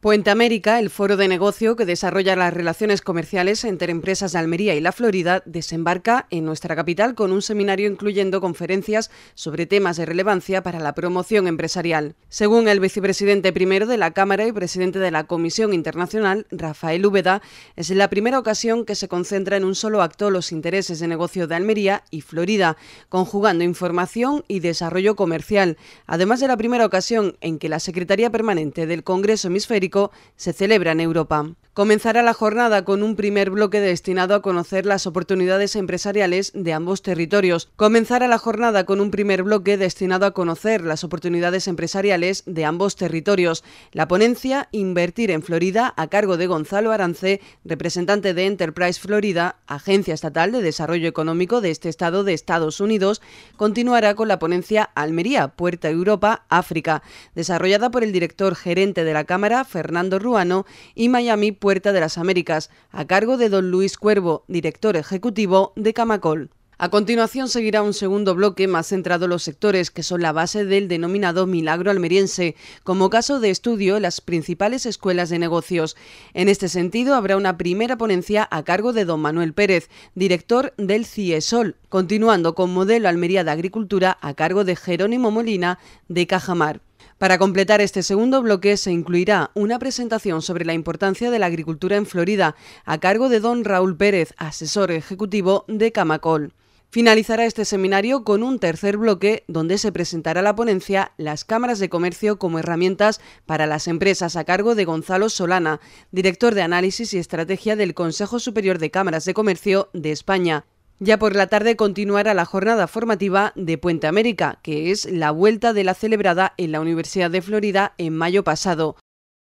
Puente América, el foro de negocio que desarrolla las relaciones comerciales entre empresas de Almería y la Florida, desembarca en nuestra capital con un seminario incluyendo conferencias sobre temas de relevancia para la promoción empresarial. Según el vicepresidente primero de la Cámara y presidente de la Comisión Internacional, Rafael Úbeda, es la primera ocasión que se concentra en un solo acto los intereses de negocio de Almería y Florida, conjugando información y desarrollo comercial, además de la primera ocasión en que la Secretaría Permanente del Congreso Hemisférico se celebra en Europa. Comenzará la jornada con un primer bloque destinado a conocer las oportunidades empresariales de ambos territorios. Comenzará la jornada con un primer bloque destinado a conocer las oportunidades empresariales de ambos territorios. La ponencia Invertir en Florida a cargo de Gonzalo Arance, representante de Enterprise Florida, agencia estatal de desarrollo económico de este estado de Estados Unidos, continuará con la ponencia Almería, Puerta Europa, África, desarrollada por el director gerente de la Cámara, Fernando Ruano, y Miami, Puerto Puerta de las Américas, a cargo de don Luis Cuervo, director ejecutivo de Camacol. A continuación seguirá un segundo bloque más centrado en los sectores que son la base del denominado milagro almeriense, como caso de estudio las principales escuelas de negocios. En este sentido, habrá una primera ponencia a cargo de don Manuel Pérez, director del CIESOL, continuando con modelo Almería de Agricultura a cargo de Jerónimo Molina de Cajamar. Para completar este segundo bloque se incluirá una presentación sobre la importancia de la agricultura en Florida a cargo de don Raúl Pérez, asesor ejecutivo de Camacol. Finalizará este seminario con un tercer bloque donde se presentará la ponencia Las cámaras de comercio como herramientas para las empresas a cargo de Gonzalo Solana, director de análisis y estrategia del Consejo Superior de Cámaras de Comercio de España. Ya por la tarde continuará la jornada formativa de Puente América, que es la vuelta de la celebrada en la Universidad de Florida en mayo pasado.